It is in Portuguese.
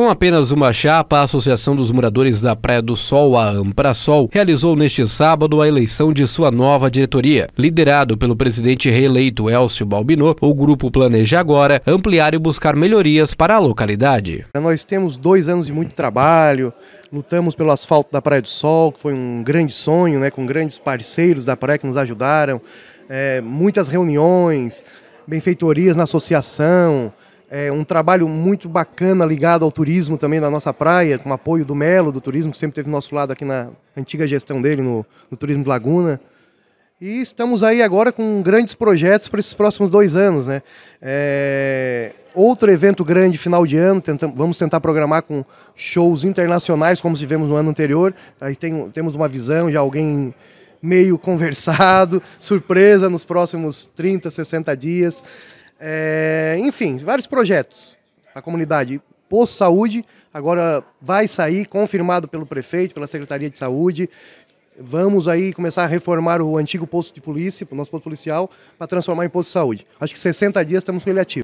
Com apenas uma chapa, a Associação dos Moradores da Praia do Sol, a AmpraSol, realizou neste sábado a eleição de sua nova diretoria. Liderado pelo presidente reeleito Elcio Balbinot, o grupo planeja agora ampliar e buscar melhorias para a localidade. Nós temos dois anos de muito trabalho, lutamos pelo asfalto da Praia do Sol, que foi um grande sonho, né, com grandes parceiros da praia que nos ajudaram, é, muitas reuniões, benfeitorias na associação, é um trabalho muito bacana ligado ao turismo também na nossa praia, com apoio do Melo, do turismo, que sempre teve nosso lado aqui na antiga gestão dele, no, no Turismo de Laguna. E estamos aí agora com grandes projetos para esses próximos dois anos. Né? É... Outro evento grande final de ano, tentam... vamos tentar programar com shows internacionais, como tivemos no ano anterior. Aí tem... temos uma visão, já alguém meio conversado, surpresa nos próximos 30, 60 dias. É, enfim, vários projetos a comunidade. Posto Saúde agora vai sair, confirmado pelo prefeito, pela Secretaria de Saúde. Vamos aí começar a reformar o antigo posto de polícia, o nosso posto policial, para transformar em posto de saúde. Acho que 60 dias estamos com ele ativo.